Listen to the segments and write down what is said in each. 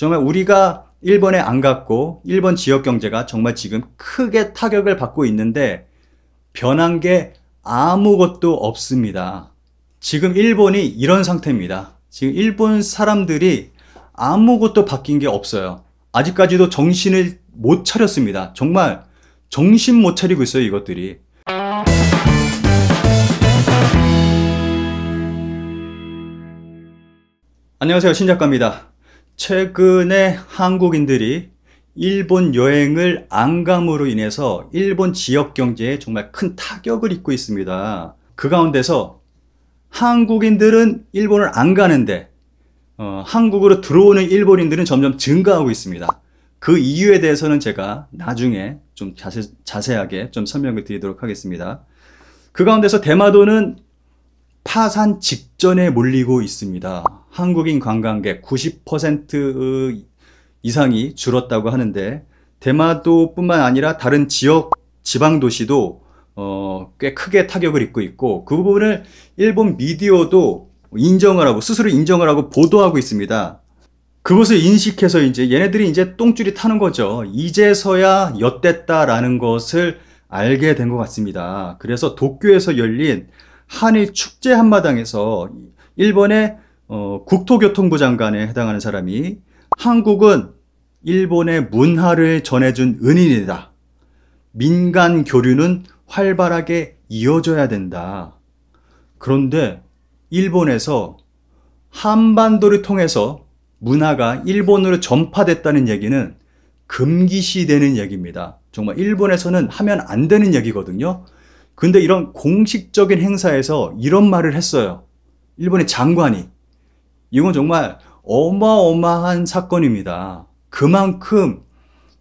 정말 우리가 일본에 안 갔고 일본 지역 경제가 정말 지금 크게 타격을 받고 있는데 변한 게 아무것도 없습니다. 지금 일본이 이런 상태입니다. 지금 일본 사람들이 아무것도 바뀐 게 없어요. 아직까지도 정신을 못 차렸습니다. 정말 정신 못 차리고 있어요, 이것들이. 안녕하세요 신작가입니다 최근에 한국인들이 일본 여행을 안 감으로 인해서 일본 지역 경제에 정말 큰 타격을 입고 있습니다. 그 가운데서 한국인들은 일본을 안 가는데 어, 한국으로 들어오는 일본인들은 점점 증가하고 있습니다. 그 이유에 대해서는 제가 나중에 좀 자세, 자세하게 좀 설명을 드리도록 하겠습니다. 그 가운데서 대마도는 파산 직전에 몰리고 있습니다. 한국인 관광객 90% 이상이 줄었다고 하는데 대마도뿐만 아니라 다른 지역 지방 도시도 어, 꽤 크게 타격을 입고 있고 그 부분을 일본 미디어도 인정을 하고 스스로 인정을 하고 보도하고 있습니다. 그것을 인식해서 이제 얘네들이 이제 똥줄이 타는 거죠. 이제서야 엿됐다라는 것을 알게 된 것 같습니다. 그래서 도쿄에서 열린 한일 축제 한마당에서 일본의 어, 국토교통부 장관에 해당하는 사람이 한국은 일본의 문화를 전해준 은인이다. 민간 교류는 활발하게 이어져야 된다. 그런데 일본에서 한반도를 통해서 문화가 일본으로 전파됐다는 얘기는 금기시되는 얘기입니다. 정말 일본에서는 하면 안 되는 얘기거든요. 근데 이런 공식적인 행사에서 이런 말을 했어요. 일본의 장관이. 이건 정말 어마어마한 사건입니다. 그만큼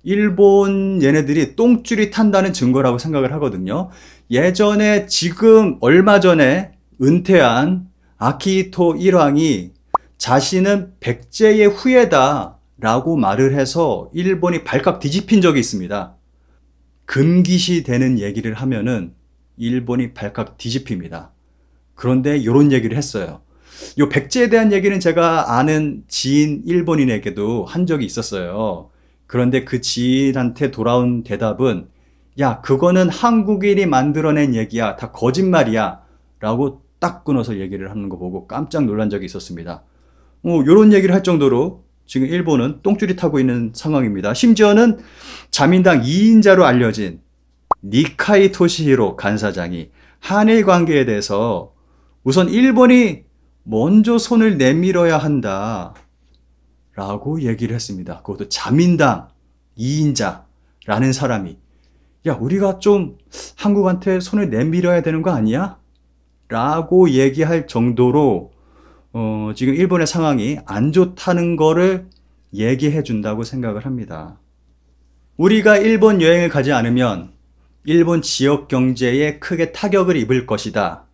일본 얘네들이 똥줄이 탄다는 증거라고 생각을 하거든요. 예전에 지금 얼마 전에 은퇴한 아키히토 일왕이 자신은 백제의 후예다 라고 말을 해서 일본이 발칵 뒤집힌 적이 있습니다. 금기시 되는 얘기를 하면은 일본이 발칵 뒤집힙니다. 그런데 이런 얘기를 했어요. 요 백제에 대한 얘기는 제가 아는 지인 일본인에게도 한 적이 있었어요. 그런데 그 지인한테 돌아온 대답은 야 그거는 한국인이 만들어낸 얘기야 다 거짓말이야 라고 딱 끊어서 얘기를 하는 거 보고 깜짝 놀란 적이 있었습니다. 뭐 어, 이런 얘기를 할 정도로 지금 일본은 똥줄이 타고 있는 상황입니다. 심지어는 자민당 2인자로 알려진 니카이 토시히로 간사장이 한일 관계에 대해서 우선 일본이 먼저 손을 내밀어야 한다. 라고 얘기를 했습니다. 그것도 자민당 2인자라는 사람이. 야, 우리가 좀 한국한테 손을 내밀어야 되는 거 아니야? 라고 얘기할 정도로, 어, 지금 일본의 상황이 안 좋다는 거를 얘기해 준다고 생각을 합니다. 우리가 일본 여행을 가지 않으면 일본 지역 경제에 크게 타격을 입을 것이다.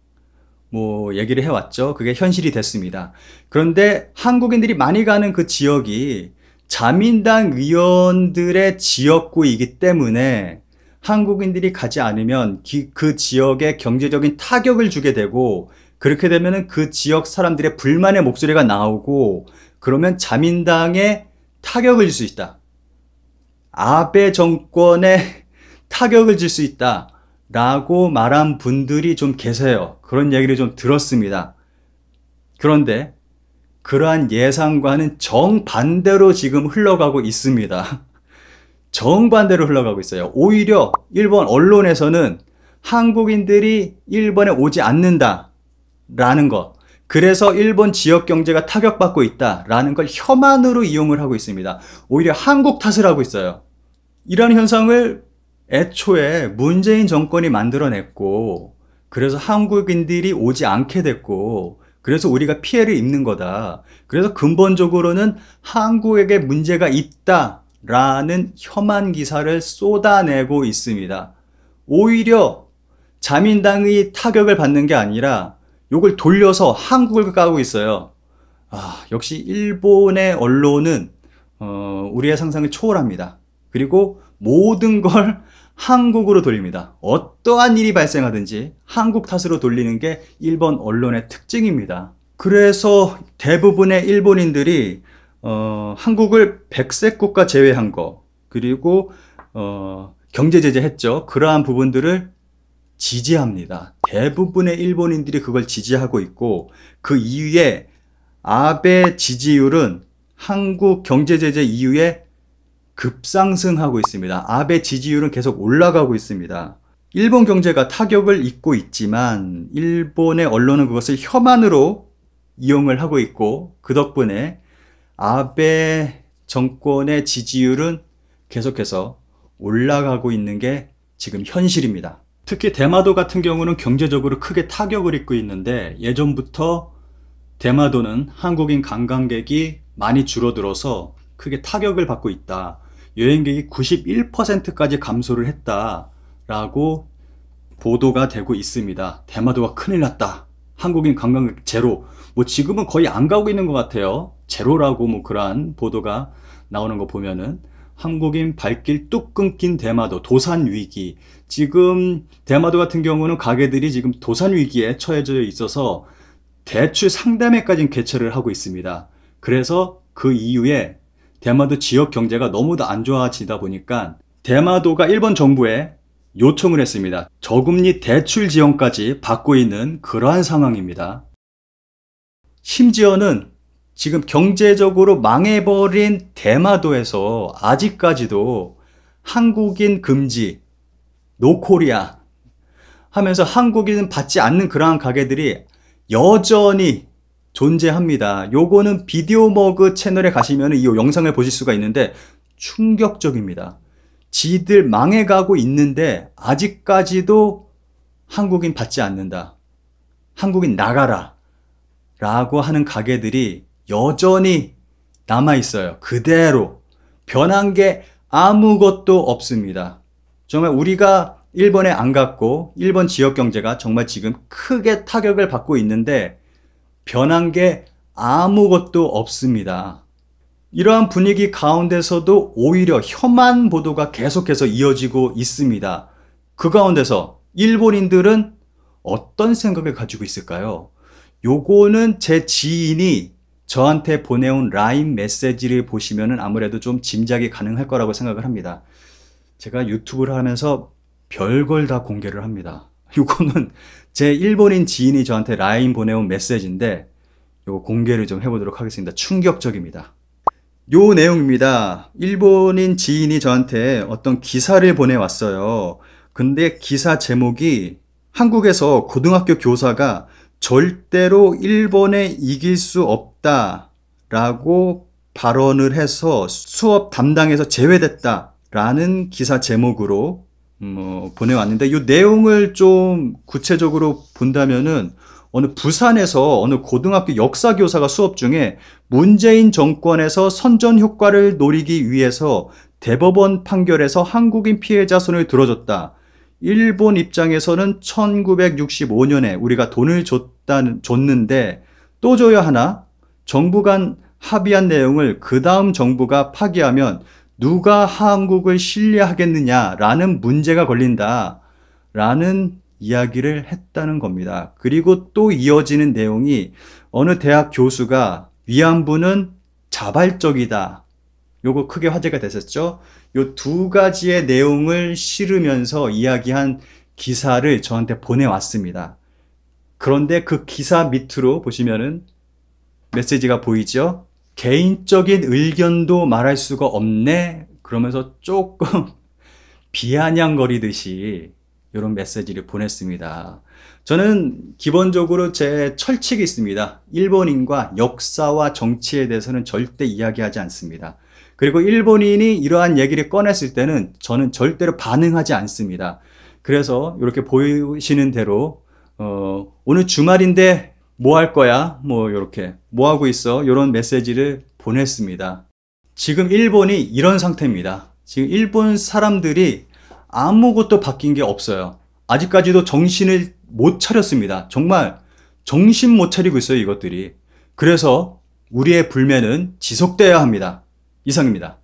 뭐 얘기를 해왔죠. 그게 현실이 됐습니다. 그런데 한국인들이 많이 가는 그 지역이 자민당 의원들의 지역구이기 때문에 한국인들이 가지 않으면 그 지역에 경제적인 타격을 주게 되고 그렇게 되면 그 지역 사람들의 불만의 목소리가 나오고 그러면 자민당에 타격을 줄 수 있다. 아베 정권의 타격을 줄 수 있다 라고 말한 분들이 좀 계세요. 그런 얘기를 좀 들었습니다. 그런데 그러한 예상과는 정반대로 지금 흘러가고 있습니다. 정반대로 흘러가고 있어요. 오히려 일본 언론에서는 한국인들이 일본에 오지 않는다 라는 것 그래서 일본 지역 경제가 타격받고 있다 라는 걸 혐한으로 이용을 하고 있습니다. 오히려 한국 탓을 하고 있어요. 이런 현상을 애초에 문재인 정권이 만들어냈고 그래서 한국인들이 오지 않게 됐고 그래서 우리가 피해를 입는 거다. 그래서 근본적으로는 한국에게 문제가 있다라는 혐한 기사를 쏟아내고 있습니다. 오히려 자민당의 타격을 받는 게 아니라 요걸 돌려서 한국을 까고 있어요. 아, 역시 일본의 언론은 어, 우리의 상상을 초월합니다. 그리고 모든 걸 한국으로 돌립니다. 어떠한 일이 발생하든지 한국 탓으로 돌리는 게 일본 언론의 특징입니다. 그래서 대부분의 일본인들이 어, 한국을 백색 국가 제외한 거 그리고 어, 경제 제재했죠. 그러한 부분들을 지지합니다. 대부분의 일본인들이 그걸 지지하고 있고 그 이후에 아베 지지율은 한국 경제 제재 이후에 급상승하고 있습니다. 아베 지지율은 계속 올라가고 있습니다. 일본 경제가 타격을 입고 있지만 일본의 언론은 그것을 혐한으로 이용을 하고 있고 그 덕분에 아베 정권의 지지율은 계속해서 올라가고 있는 게 지금 현실입니다. 특히 대마도 같은 경우는 경제적으로 크게 타격을 입고 있는데 예전부터 대마도는 한국인 관광객이 많이 줄어들어서 크게 타격을 받고 있다. 여행객이 91%까지 감소를 했다라고 보도가 되고 있습니다. 대마도가 큰일 났다. 한국인 관광객 제로. 뭐 지금은 거의 안 가고 있는 것 같아요. 제로라고 뭐 그러한 보도가 나오는 거 보면은 한국인 발길 뚝 끊긴 대마도 도산 위기. 지금 대마도 같은 경우는 가게들이 지금 도산 위기에 처해져 있어서 대출 상담회까지 개최를 하고 있습니다. 그래서 그 이후에 대마도 지역 경제가 너무도 안 좋아지다 보니까 대마도가 일본 정부에 요청을 했습니다. 저금리 대출 지원까지 받고 있는 그러한 상황입니다. 심지어는 지금 경제적으로 망해버린 대마도에서 아직까지도 한국인 금지, 노코리아 하면서 한국인 은 받지 않는 그러한 가게들이 여전히 존재합니다. 요거는 비디오 머그 채널에 가시면 이 영상을 보실 수가 있는데 충격적입니다. 지들 망해가고 있는데 아직까지도 한국인 받지 않는다. 한국인 나가라. 라고 하는 가게들이 여전히 남아있어요. 그대로. 변한 게 아무것도 없습니다. 정말 우리가 일본에 안 갔고 일본 지역 경제가 정말 지금 크게 타격을 받고 있는데 변한 게 아무것도 없습니다. 이러한 분위기 가운데서도 오히려 혐한 보도가 계속해서 이어지고 있습니다. 그 가운데서 일본인들은 어떤 생각을 가지고 있을까요? 요거는 제 지인이 저한테 보내온 라인 메시지를 보시면 아무래도 좀 짐작이 가능할 거라고 생각을 합니다. 제가 유튜브를 하면서 별걸 다 공개를 합니다. 이거는 제 일본인 지인이 저한테 라인 보내온 메시지인데 이거 공개를 좀 해보도록 하겠습니다. 충격적입니다. 요 내용입니다. 일본인 지인이 저한테 어떤 기사를 보내왔어요. 근데 기사 제목이 한국에서 고등학교 교사가 절대로 일본에 이길 수 없다 라고 발언을 해서 수업 담당에서 제외됐다 라는 기사 제목으로 뭐 보내왔는데 이 내용을 좀 구체적으로 본다면은 어느 부산에서 어느 고등학교 역사 교사가 수업 중에 문재인 정권에서 선전 효과를 노리기 위해서 대법원 판결에서 한국인 피해자 손을 들어줬다. 일본 입장에서는 1965년에 우리가 돈을 줬다는 줬는데 또 줘야 하나? 정부 간 합의한 내용을 그 다음 정부가 파기하면 누가 한국을 신뢰하겠느냐라는 문제가 걸린다라는 이야기를 했다는 겁니다. 그리고 또 이어지는 내용이 어느 대학 교수가 위안부는 자발적이다. 요거 크게 화제가 됐었죠. 요 두 가지의 내용을 실으면서 이야기한 기사를 저한테 보내왔습니다. 그런데 그 기사 밑으로 보시면은 메시지가 보이죠? 개인적인 의견도 말할 수가 없네 그러면서 조금 비아냥거리듯이 이런 메시지를 보냈습니다. 저는 기본적으로 제 철칙이 있습니다. 일본인과 역사와 정치에 대해서는 절대 이야기하지 않습니다. 그리고 일본인이 이러한 얘기를 꺼냈을 때는 저는 절대로 반응하지 않습니다. 그래서 이렇게 보이시는 대로 어, 오늘 주말인데 뭐할 거야? 뭐 이렇게 뭐 하고 있어? 이런 메시지를 보냈습니다. 지금 일본이 이런 상태입니다. 지금 일본 사람들이 아무것도 바뀐 게 없어요. 아직까지도 정신을 못 차렸습니다. 정말 정신 못 차리고 있어요, 이것들이. 그래서 우리의 불매는 지속돼야 합니다. 이상입니다.